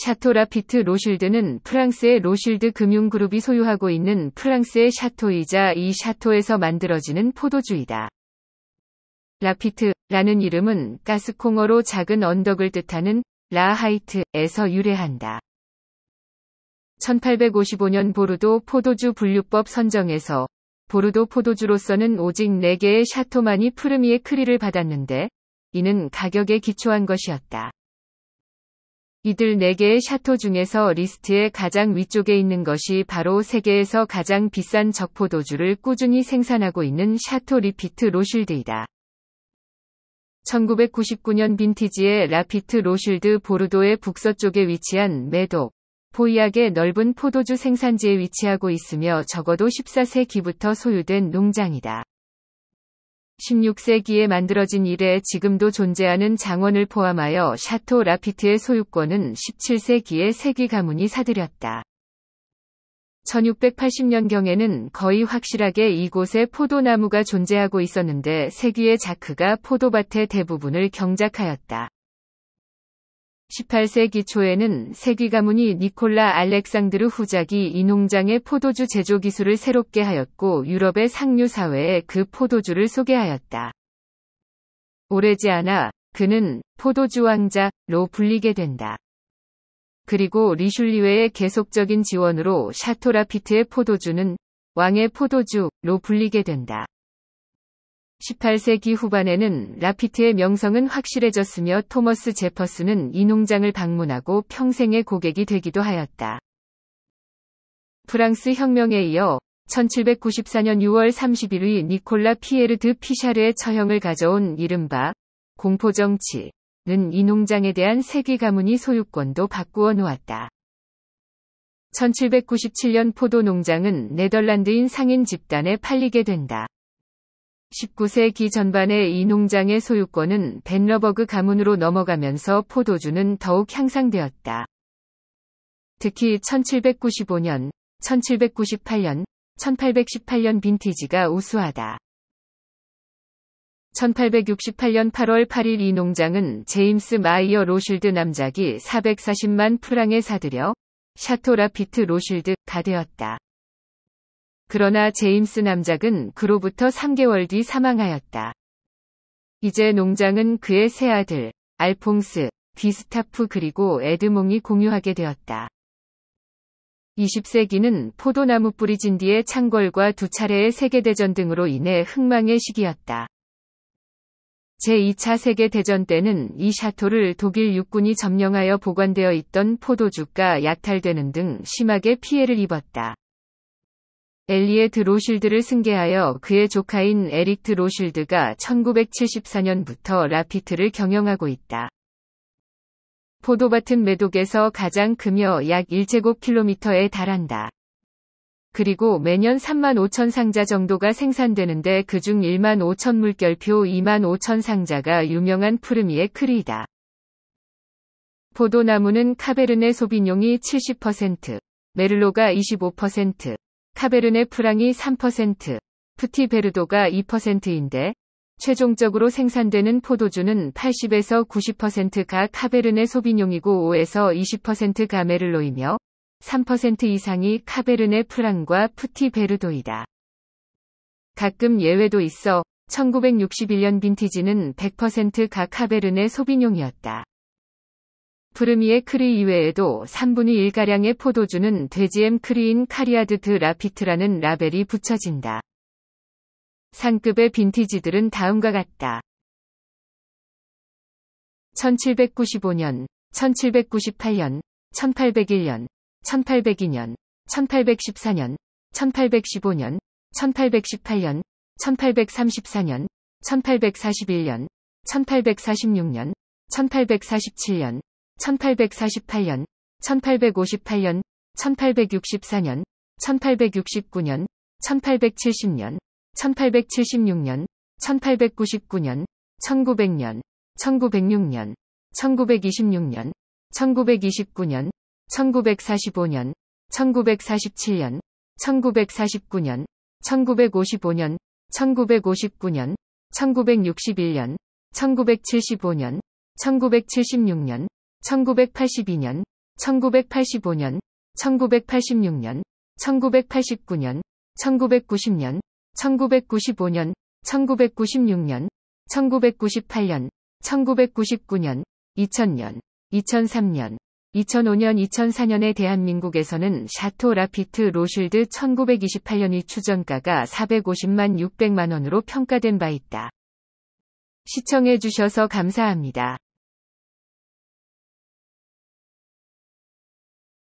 샤토라피트 로실드는 프랑스의 로실드 금융그룹이 소유하고 있는 프랑스의 샤토이자 이 샤토에서 만들어지는 포도주이다. 라피트라는 이름은 가스콩어로 작은 언덕을 뜻하는 라하이트에서 유래한다. 1855년 보르도 포도주 분류법 선정에서 보르도 포도주로서는 오직 4개의 샤토만이 푸르미의 크리를 받았는데 이는 가격에 기초한 것이었다. 이들 4개의 샤토 중에서 리스트의 가장 위쪽에 있는 것이 바로 세계에서 가장 비싼 적포도주를 꾸준히 생산하고 있는 샤토 리피트 로실드이다. 1999년 빈티지의 라피트 로실드 보르도의 북서쪽에 위치한 매도 보이악의 넓은 포도주 생산지에 위치하고 있으며 적어도 14세기부터 소유된 농장이다. 16세기에 만들어진 이래 지금도 존재하는 장원을 포함하여 샤토 라피트의 소유권은 17세기에 세기 가문이 사들였다. 1680년경에는 거의 확실하게 이곳에 포도나무가 존재하고 있었는데 세기의 자크가 포도밭의 대부분을 경작하였다. 18세기 초에는 세기 가문이 니콜라 알렉상드르 후작이 이 농장의 포도주 제조 기술을 새롭게 하였고 유럽의 상류 사회에 그 포도주를 소개하였다. 오래지 않아 그는 포도주 왕자로 불리게 된다. 그리고 리슐리웨의 계속적인 지원으로 샤토라피트의 포도주는 왕의 포도주로 불리게 된다. 18세기 후반에는 라피트의 명성은 확실해졌으며 토머스 제퍼스는 이 농장을 방문하고 평생의 고객이 되기도 하였다. 프랑스 혁명에 이어 1794년 6월 30일의 니콜라 피에르 드 피샤르의 처형을 가져온 이른바 공포정치는 이 농장에 대한 세계 가문이 소유권도 바꾸어 놓았다. 1797년 포도 농장은 네덜란드인 상인 집단에 팔리게 된다. 19세기 전반에 이 농장의 소유권은 벤러버그 가문으로 넘어가면서 포도주는 더욱 향상되었다. 특히 1795년, 1798년, 1818년 빈티지가 우수하다. 1868년 8월 8일 이 농장은 제임스 마이어 로실드 남작이 440만 프랑에 사들여 샤토 라피트 로실드가 되었다. 그러나 제임스 남작은 그로부터 3개월 뒤 사망하였다. 이제 농장은 그의 세 아들, 알퐁스, 귀스타프 그리고 에드몽이 공유하게 되었다. 20세기는 포도나무 뿌리 진디의 창궐과 두 차례의 세계대전 등으로 인해 흥망의 시기였다. 제2차 세계대전 때는 이 샤토를 독일 육군이 점령하여 보관되어 있던 포도주가 약탈되는 등 심하게 피해를 입었다. 엘리에드 로실드를 승계하여 그의 조카인 에릭드 로실드가 1974년부터 라피트를 경영하고 있다. 포도밭은 매독에서 가장 크며 약 1제곱킬로미터에 달한다. 그리고 매년 3만 5천 상자 정도가 생산되는데 그중 1만 5천 물결표 2만 5천 상자가 유명한 푸르미의 크리이다. 포도나무는 카베르네 소비뇽이 70%, 메를로가 25%, 카베르네 프랑이 3%, 푸티베르도가 2%인데 최종적으로 생산되는 포도주는 80에서 90%가 카베르네 소비뇽이고 5에서 20%가 메를로이며 3% 이상이 카베르네 프랑과 푸티베르도이다 가끔 예외도 있어 1961년 빈티지는 100%가 카베르네 소비뇽이었다. 푸르미의 크리 이외에도 3분의 1가량의 포도주는 돼지엠 크리인 카리아드 드 라피트라는 라벨이 붙여진다. 상급의 빈티지들은 다음과 같다. 1795년, 1798년, 1801년, 1802년, 1814년, 1815년, 1818년, 1834년, 1841년, 1846년, 1847년, 1848년, 1858년, 1864년, 1869년, 1870년, 1876년, 1899년, 1900년, 1906년, 1926년, 1929년, 1945년, 1947년, 1949년, 1955년, 1959년, 1961년, 1975년, 1976년, 1982년, 1985년, 1986년, 1989년, 1990년, 1995년, 1996년, 1998년, 1999년, 2000년, 2003년, 2005년, 2004년에 대한민국에서는 샤토 라피트 로실드 1 9 2 8년이 추정가가 450만 600만 원으로 평가된 바 있다. 시청해 주셔서 감사합니다.